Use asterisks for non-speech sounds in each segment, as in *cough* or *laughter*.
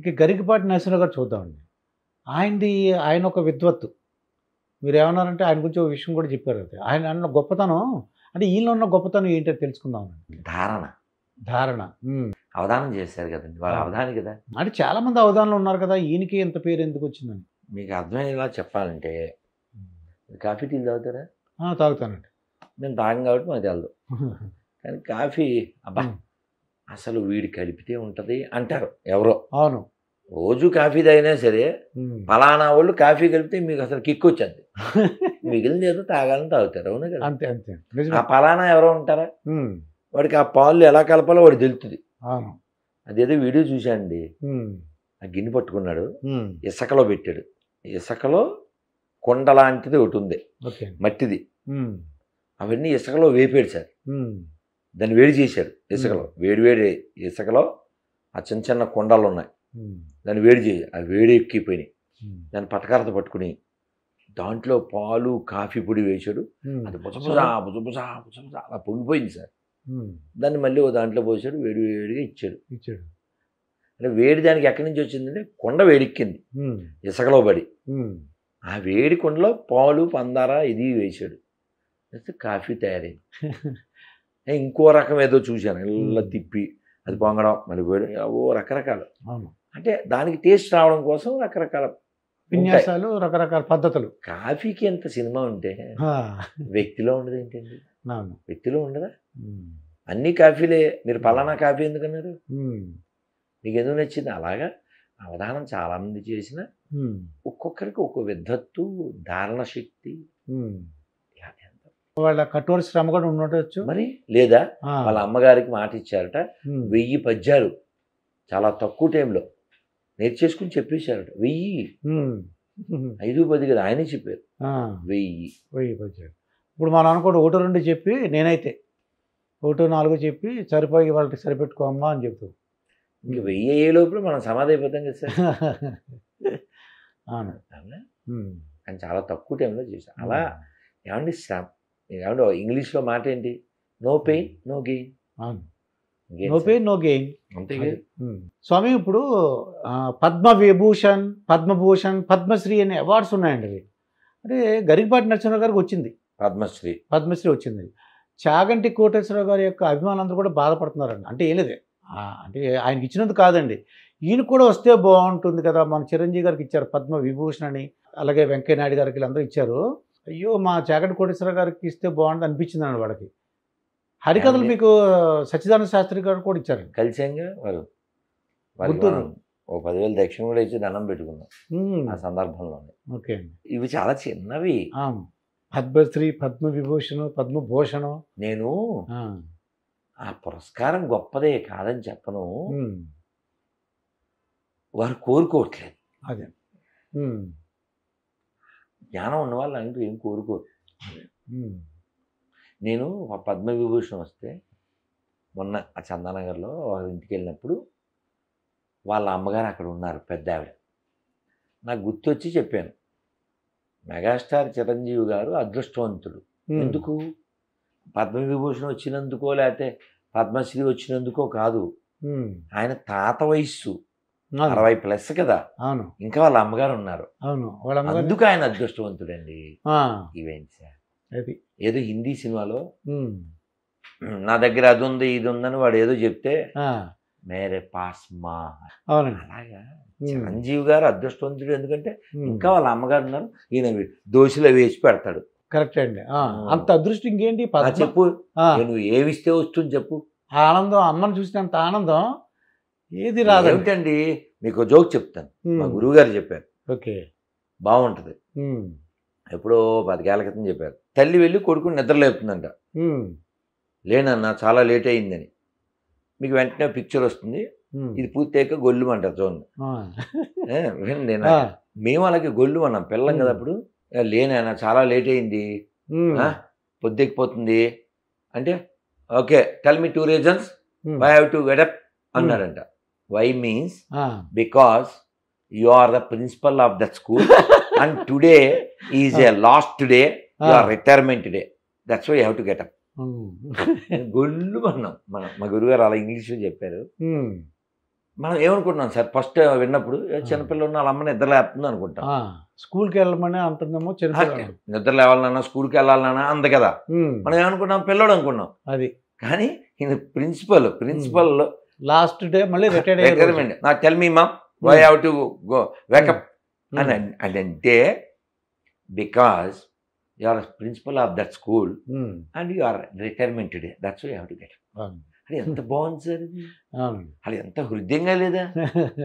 ఇక గరికపాటి నరసింహ గారు చూద్దామండి ఆయనది ఆయన ఒక విద్వత్తు మీరు ఏమన్నారంటే ఆయన గురించి ఒక విషయం కూడా చెప్పారు అయితే ఆయన అన్న గొప్పతనం అంటే ఈయనలో ఉన్న గొప్పతనం ఏంటో తెలుసుకుందాం ధారణ ధారణ అవధానం చేశారు కదండి వాళ్ళ అవధాని కదా అంటే చాలామంది అవధానంలో ఉన్నారు కదా ఈయనకి ఎంత పేరు ఎందుకు వచ్చిందని మీకు అర్థమయ్యేలా చెప్పాలంటే కాఫీ టీ తాగుతారా తాగుతానండి నేను తాగం కాబట్టి మాకు తెలదు కానీ కాఫీ అబ్బా అసలు వీడి కలిపితే ఉంటుంది అంటారు ఎవరో అవును రోజు కాఫీ తాగినా సరే ఫలానా వాళ్ళు కాఫీ కలిపితే మీకు అసలు కిక్ వచ్చింది *laughs* మిగిలిన ఏదో తాగాలని తాగుతారు అవును కదా అంతే అంతే ఆ ఫలానా ఎవరో ఉంటారా వాడికి ఆ పాలు ఎలా కలపాలో వాడు తెలుస్తుంది అదేదో వీడియో చూశానండి ఆ గిన్నె పట్టుకున్నాడు ఇసుకలో పెట్టాడు ఇసుకలో కొండ లాంటిది ఒకటి ఉంది మట్టిది అవన్నీ ఇసుకలో వేపేడు సార్ దాన్ని వేడి చేశాడు ఇసుకలో వేడి వేడి ఇసుకలో ఆ చిన్న చిన్న కొండలు ఉన్నాయి దాన్ని వేడి చేయాలి ఆ వేడి ఎక్కిపోయినాయి దాన్ని పట్టకరత పట్టుకుని దాంట్లో పాలు కాఫీ పొడి వేశాడు అది బుసబుసా బుసబుసా బుసబుసా అలా పొంగిపోయింది సార్ దాన్ని మళ్ళీ ఓ దాంట్లో పోసాడు వేడి వేడిగా ఇచ్చాడు ఇచ్చాడు అంటే వేడి దానికి ఎక్కడి నుంచి వచ్చిందంటే కొండ వేడిక్కింది ఇసుకలో పడి ఆ వేడి కొండలో పాలు పందార ఇది వేసాడు అయితే కాఫీ తయారైంది *laughs* ఇంకో రకం ఏదో చూశాను ఇలా తిప్పి అది పొంగడం మళ్ళీ పోయడం ఓ రకరకాలు అంటే దానికి టేస్ట్ రావడం కోసం రకరకాల విన్యాసాలు రకరకాల పద్ధతులు కాఫీకి ఎంత సినిమా ఉంటే వ్యక్తిలో ఉండదు ఏంటండి వ్యక్తిలో ఉండదా అన్ని కాఫీలే మీరు పలానా కాఫీ ఎందుకన్నారు మీకు ఎందుకు నచ్చింది అలాగా అవధానం చాలామంది చేసిన ఒక్కొక్కరికి ఒక్కొక్క విద్వత్తు ధారణ శక్తి వాళ్ళ కఠోర శ్రమ కూడా ఉండొచ్చు మరి లేదా వాళ్ళ అమ్మగారికి మాట ఇచ్చారట వెయ్యి పద్యాలు చాలా తక్కువ టైంలో నేర్చేసుకుని అంట వెయ్యి ఐదు పది కదా ఆయనే చెప్పారు వెయ్యి వెయ్యి పదిహేడు ఇప్పుడు మనం అనుకోండి ఒకటి రెండు చెప్పి నేనైతే ఒకటి నాలుగు చెప్పి సరిపోయి వాళ్ళకి సరిపెట్టుకోమ్మా అని చెప్తూ ఇంక వెయ్యి అయ్యే లోపల మనం సమాధి అయిపోతాం కదా సార్ *laughs* అవును కానీ చాలా తక్కువ టైంలో చేశాను అలా ఏమండి శ్రమ ఏమండి ఇంగ్లీష్లో మాట ఏంటి నో పెయిన్ నో గెయిన్ అవును నో పెయిన్ నో గెయిన్ స్వామి ఇప్పుడు పద్మ విభూషణ్ పద్మభూషణ్ పద్మశ్రీ అనే అవార్డ్స్ ఉన్నాయండి అంటే గరికపాటి నరసింహరావు గారికి వచ్చింది పద్మశ్రీ పద్మశ్రీ వచ్చింది చాగంటి కోటేశ్వరరావు గారి యొక్క అభిమానులందరూ కూడా బాధపడుతున్నారండి అంటే ఏలేదే అంటే ఆయనకి ఇచ్చినందుకు కాదండి ఈయన కూడా వస్తే బాగుంటుంది కదా మన చిరంజీవి గారికి ఇచ్చారు పద్మ విభూషణ్ అని అలాగే వెంకయ్య నాయుడు గారికి వీళ్ళందరూ ఇచ్చారు అయ్యో మా చాగంటి కోటేశ్వరరావు గారికి ఇస్తే బాగుంటుంది అనిపించిందండి వాళ్ళకి హరికథలు మీకు సచ్చిదానంద శాస్త్రి గారు కూడా ఇచ్చారు కలిసాంగా వారు గుంటూరు ఓ పదివేలు దక్షిణ కూడా ఇచ్చి దండం పెట్టుకున్నాం ఆ సందర్భంలోనే ఓకే ఇవి చాలా చిన్నవి పద్మశ్రీ పద్మ విభూషణం పద్మభూషణం నేను ఆ పురస్కారం గొప్పదే కాదని చెప్పను వారు కోరుకోవట్లేదు అదే జ్ఞానం ఉన్న వాళ్ళు అంటూ ఏం కోరుకోరు నేను పద్మవిభూషణ్ వస్తే మొన్న ఆ చందానగర్లో వాళ్ళ ఇంటికి వెళ్ళినప్పుడు వాళ్ళ అమ్మగారు అక్కడ ఉన్నారు పెద్ద ఆవిడ నాకు గుర్తొచ్చి చెప్పాను మెగాస్టార్ చిరంజీవి గారు అదృష్టవంతుడు ఎందుకు పద్మవిభూషణ్ వచ్చినందుకో లేకపోతే పద్మశ్రీ వచ్చినందుకో కాదు ఆయన తాత వయస్సు అరవై ప్లస్ కదా అవును ఇంకా వాళ్ళ అమ్మగారు ఉన్నారు అవును అందుకు ఆయన అదృష్టవంతుడండి ఇవేంటి సార్ ఏదో హిందీ సినిమాలో నా దగ్గర అది ఉంది ఇది ఉందని వాడు ఏదో చెప్తే మేరే పాస్ మా అలాగా చిరంజీవి గారు అదృష్టవంతుడు ఎందుకంటే ఇంకా వాళ్ళ అమ్మగారు ఉన్నారు ఈయన దోషిలో వేసి పెడతాడు కరెక్ట్ అండి అంత అదృష్టం ఇంకేంటి చెప్పు నువ్వు ఏమిస్తే వస్తుంది చెప్పు ఆనందం అమ్మను చూసినంత ఆనందం ఏది రాదు ఏమిటండి మీకు జోక్ చెప్తాను మా గురువు గారు చెప్పారు ఓకే బాగుంటుంది ఎప్పుడో పదికేళ్ల క్రితం చెప్పారు తల్లి వెళ్ళి కొడుకుని నిద్రలేపుతుందంట లేనన్నా చాలా లేట్ అయిందని మీకు వెంటనే పిక్చర్ వస్తుంది ఇది పూర్తయ్యాక గొల్లు అంట చూడండి నేను మేము అలాగే గొల్లు అన్నాం పిల్లం కదా అప్పుడు లేనాయన చాలా లేట్ అయింది పొద్దుకిపోతుంది అంటే okay tell me two reasons why have to get up అన్నాడంట why means because you are the principal of the school and today is a last day your retirement day that's why you have to up గొల్లు అన్నాం మనం మా గురుగారు అలా ఇంగ్లీష్లో చెప్పారు hmm. మనం ఏమనుకుంటున్నాం సార్ ఫస్ట్ విన్నప్పుడు hmm. చిన్నపిల్లలు ఉన్న వాళ్ళ అమ్మని నిద్ర లేపుతుంది అనుకుంటాం స్కూల్కి వెళ్ళమని అంటుందేమో నిద్ర లేవాలన్నా స్కూల్కి వెళ్ళాలన్నా అంత కదా hmm. మనం ఏమనుకున్నాం పిల్లడు అనుకున్నాం అది కానీ ఇది ప్రిన్సిపల్ ప్రిన్సిపల్ లాస్ట్ డే మళ్ళీ రిటైర్మెంట్ నా టెల్ మీ మా why have to go wake up అని అంటే because you are principal of that school and you are retirement day that's you have to get అది ఎంత బాగుంది సార్ అలా ఎంత హృదయంగా లేదా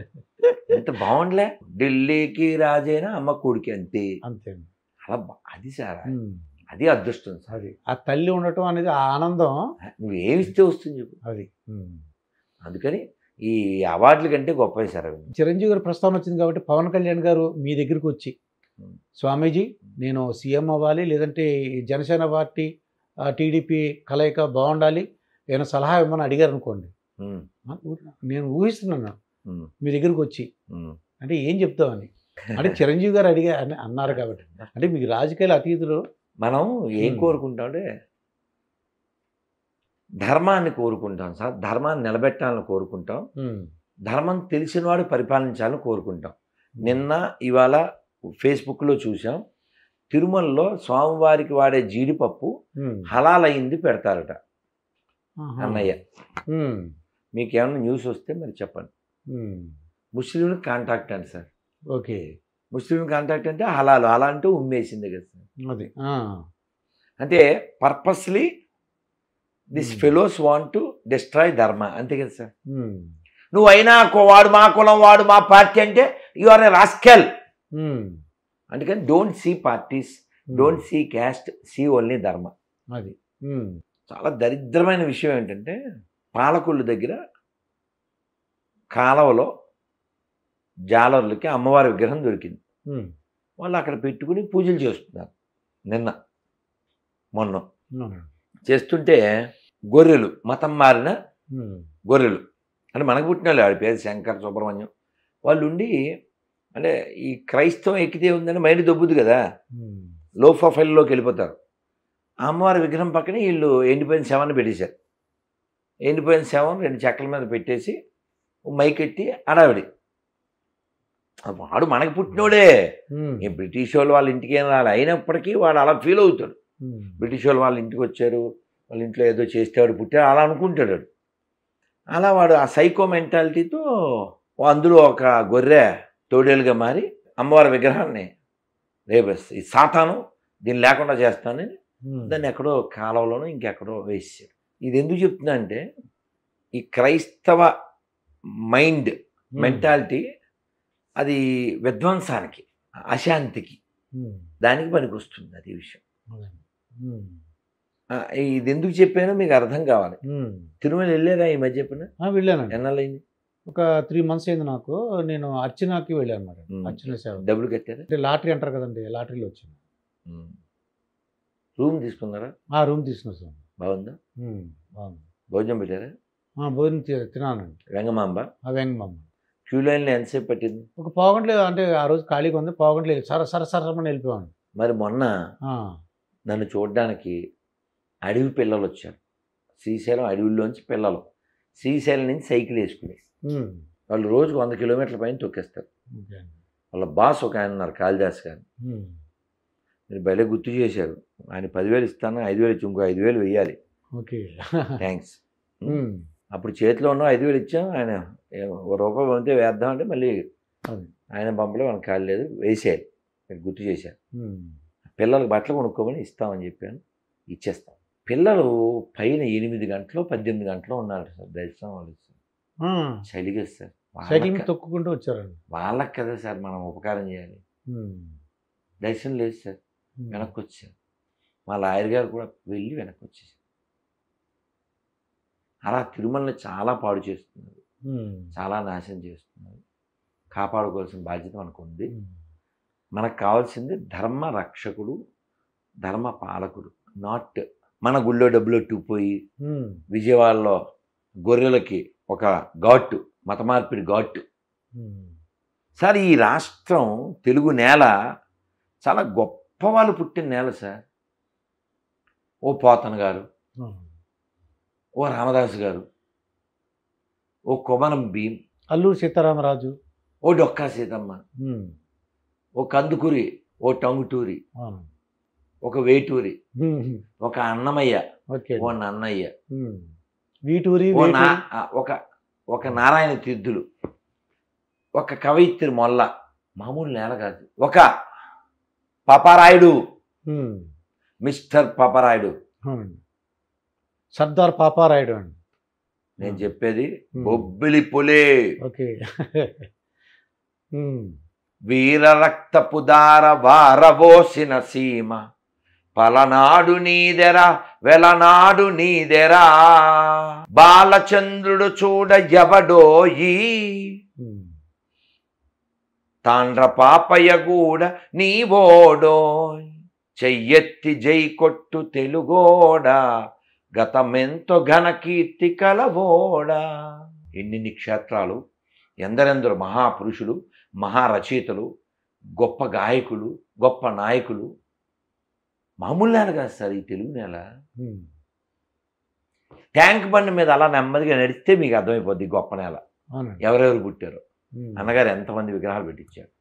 *laughs* ఎంత బాగుండలే ఢిల్లీకి రాజైనా అమ్మ కొడుకి అంతే అంతే అలా అది సార్ hmm. అది అదృష్టం సార్ ఆ తల్లి ఉండటం అనేది ఆనందం నువ్వు ఏమిస్తే వస్తుంది చెప్పు అది hmm. అందుకని ఈ అవార్డుల కంటే గొప్పవి సార్ చిరంజీవి గారు ప్రస్తావన వచ్చింది కాబట్టి పవన్ కళ్యాణ్ గారు మీ దగ్గరికి వచ్చి స్వామీజీ నేను సీఎం అవ్వాలి లేదంటే జనసేన పార్టీ టీడీపీ కలయిక బాగుండాలి ఏమైనా సలహా ఇవ్వమని అడిగారు అనుకోండి నేను ఊహిస్తున్నాను మీ దగ్గరికి వచ్చి అంటే ఏం చెప్తామని అంటే *laughs* చిరంజీవి గారు అడిగా అని అన్నారు కాబట్టి అంటే మీకు రాజకీయాల అతీతులు మనం ఏం కోరుకుంటామంటే ధర్మాన్ని కోరుకుంటాం సార్ ధర్మాన్ని నిలబెట్టాలని కోరుకుంటాం ధర్మం తెలిసినవాడు పరిపాలించాలని కోరుకుంటాం నిన్న ఇవాళ ఫేస్బుక్లో చూసాం తిరుమలలో స్వామివారికి వాడే జీడిపప్పు హలాల్ అయింది పెడతారట అన్నయ్య మీకు ఏమైనా న్యూస్ వస్తే మరి చెప్పండి ముస్లిం కాంటాక్ట్ అండి సార్ ఓకే ముస్లిం కాంటాక్ట్ అంటే హలాలు అలా అంటే ఉమ్మేసింది కదా సార్ అది అంటే purposely this fellows want to destroy dharma అంతే కదా సార్ నువ్వు అయినా వాడు మా కులం వాడు మా పార్టీ అంటే you are a rascal Hmm. అందుకని don't see parties don't see caste see only dharma అది hmm. చాలా దరిద్రమైన విషయం ఏంటంటే పాలకుళ్ళ దగ్గర కాలవలో జాలర్లకి అమ్మవారి విగ్రహం దొరికింది hmm. వాళ్ళు అక్కడ పెట్టుకుని పూజలు చేస్తున్నారు నిన్న మొన్న చేస్తుంటే గొర్రెలు మతం మారిన గొర్రెలు అంటే మనకు పుట్టిన వాళ్ళు ఆవిడ పేరు శంకర్ సుబ్రహ్మణ్యం వాళ్ళు ఉండి అంటే ఈ క్రైస్తవం ఎక్కితే ఉందని మైండ్ దొబ్బుద్ది కదా లో ఫైల్లోకి వెళ్ళిపోతారు అమ్మవారి విగ్రహం పక్కనే వీళ్ళు ఎండిపోయిన శవాన్ని పెట్టేశారు ఎండిపోయిన శవం రెండు చెక్కల మీద పెట్టేసి మైకెట్టి అడావిడి వాడు మనకి పుట్టినోడే ఈ బ్రిటిష్ వాళ్ళు వాళ్ళ ఇంటికి రాలి అయినప్పటికీ వాడు అలా ఫీల్ అవుతాడు బ్రిటిష్ వాళ్ళు వాళ్ళ ఇంటికి వచ్చారు వాళ్ళ ఇంట్లో ఏదో చేసేవాడు పుట్టాడు అలా అనుకుంటాడు అలా వాడు ఆ సైకో మెంటాలిటీతో అందులో ఒక గొర్రె తోడేలుగా మారి అమ్మవారి విగ్రహాన్ని రేపేస్తాయి ఈ సాతాను దీన్ని లేకుండా చేస్తానని దాన్ని ఎక్కడో కాలంలోనూ ఇంకెక్కడో వేసాడు ఇది ఎందుకు చెప్తున్నా అంటే ఈ క్రైస్తవ మైండ్ మెంటాలిటీ అది విధ్వంసానికి అశాంతికి దానికి పనికి వస్తుంది అది విషయం ఇది ఎందుకు చెప్పానో మీకు అర్థం కావాలి తిరుమల వెళ్ళారా ఈ మధ్య చెప్పిన వెళ్ళాను ఎన్నాళ్ళైంది ఒక త్రీ మంత్స్ అయింది నాకు నేను అర్చనాకి వెళ్ళాను మరి అర్చన సేవ డబ్బులు కట్టారు అంటే లాటరీ అంటారు కదండి లాటరీలో వచ్చింది రూమ్ తీసుకున్నారా ఆ రూమ్ తీసుకున్నా సార్ బాగుందా బాగుంది భోజనం పెట్టారా భోజనం తినానండి వెంగమాంబ ఆ వెంగమాంబ క్యూ లైన్లో ఎంతసేపు పట్టింది ఒక పావుగంటలు అంటే ఆ రోజు ఖాళీగా ఉంది పావుగంటలు సర సర సరమని వెళ్ళిపోయాను మరి మొన్న నన్ను చూడడానికి అడవి పిల్లలు వచ్చారు శ్రీశైలం అడవిలోంచి పిల్లలు శ్రీశైలం నుంచి సైకిల్ వేసుకునేసి Hmm. వాళ్ళు రోజుకు వంద కిలోమీటర్ల పైన తొక్కేస్తారు వాళ్ళ బాస్ ఒక ఆయన ఉన్నారు కాళిదాస్ గారు hmm. మీరు బయట గుర్తు చేశారు ఆయన పదివేలు ఇస్తాను ఐదు వేలు ఇచ్చి ఇంకో ఐదు వేలు వెయ్యాలి ఓకే థ్యాంక్స్ *laughs* hmm. అప్పుడు చేతిలో ఉన్న ఐదు వేలు ఇచ్చాం ఆయన రూపాయి పంపితే వేద్దామంటే మళ్ళీ ఆయన పంపలే మనకు కాదు లేదు వేసేయాలి మీరు గుర్తు చేశారు పిల్లలకు బట్టలు కొనుక్కోమని ఇస్తామని చెప్పాను ఇచ్చేస్తాం పిల్లలు పైన ఎనిమిది గంటలు పద్దెనిమిది గంటలు ఉన్నారు సార్ దర్శనం వాళ్ళు చలిగా సార్ తొక్కుంటూ తొక్కుకుంటూ వచ్చారండి వాళ్ళకి కదా సార్ మనం ఉపకారం చేయాలి దర్శనం లేదు సార్ వెనక్కి వచ్చారు మా లాయర్ గారు కూడా వెళ్ళి వెనక్కి వచ్చేసారు అలా తిరుమలని చాలా పాడు చేస్తున్నారు చాలా నాశనం చేస్తున్నారు కాపాడుకోవాల్సిన బాధ్యత మనకు ఉంది మనకు కావాల్సింది ధర్మ రక్షకుడు ధర్మ పాలకుడు నాట్ మన గుళ్ళో డబ్బులు ఎట్టుకుపోయి విజయవాడలో గొర్రెలకి ఒక ఘాటు మత మార్పిడి ఘాటు సార్ ఈ రాష్ట్రం తెలుగు నేల చాలా గొప్ప వాళ్ళు పుట్టిన నేల సార్ ఓ పోతన్ గారు ఓ రామదాస్ గారు ఓ కుమనం భీం అల్లూరు సీతారామరాజు ఓ డొక్కా సీతమ్మ ఓ కందుకూరి ఓ టంగుటూరి ఒక వేటూరి ఒక అన్నమయ్య ఓ నన్నయ్య వీటూరి ఒక ఒక నారాయణ తీర్థుడు ఒక కవయిత్రి మొల్ల మామూలు నేల కాదు ఒక పాపారాయుడు మిస్టర్ పాపారాయుడు సర్దార్ పాపారాయుడు అండి నేను చెప్పేది బొబ్బిలి పులే ఓకే *laughs* వీర రక్తపు దార వారవోసిన సీమ పలనాడు నీదెరా వెలనాడు నీదెరా బాలచంద్రుడు చూడ ఎవడోయి తాండ్ర పాపయ్యగూడ నీవోడో చెయ్యెత్తి జై కొట్టు తెలుగోడ గతమెంతో ఘనకీర్తి కలవోడ ఎన్ని క్షేత్రాలు ఎందరెందరు మహాపురుషులు మహారచయితలు గొప్ప గాయకులు గొప్ప నాయకులు మామూలు నేల కాదు సార్ ఈ తెలుగు నేల ట్యాంక్ బండి మీద అలా నెమ్మదిగా నడిస్తే మీకు అర్థమైపోద్ది గొప్ప నేల ఎవరెవరు పుట్టారు అన్నగారు ఎంతమంది విగ్రహాలు పెట్టించారు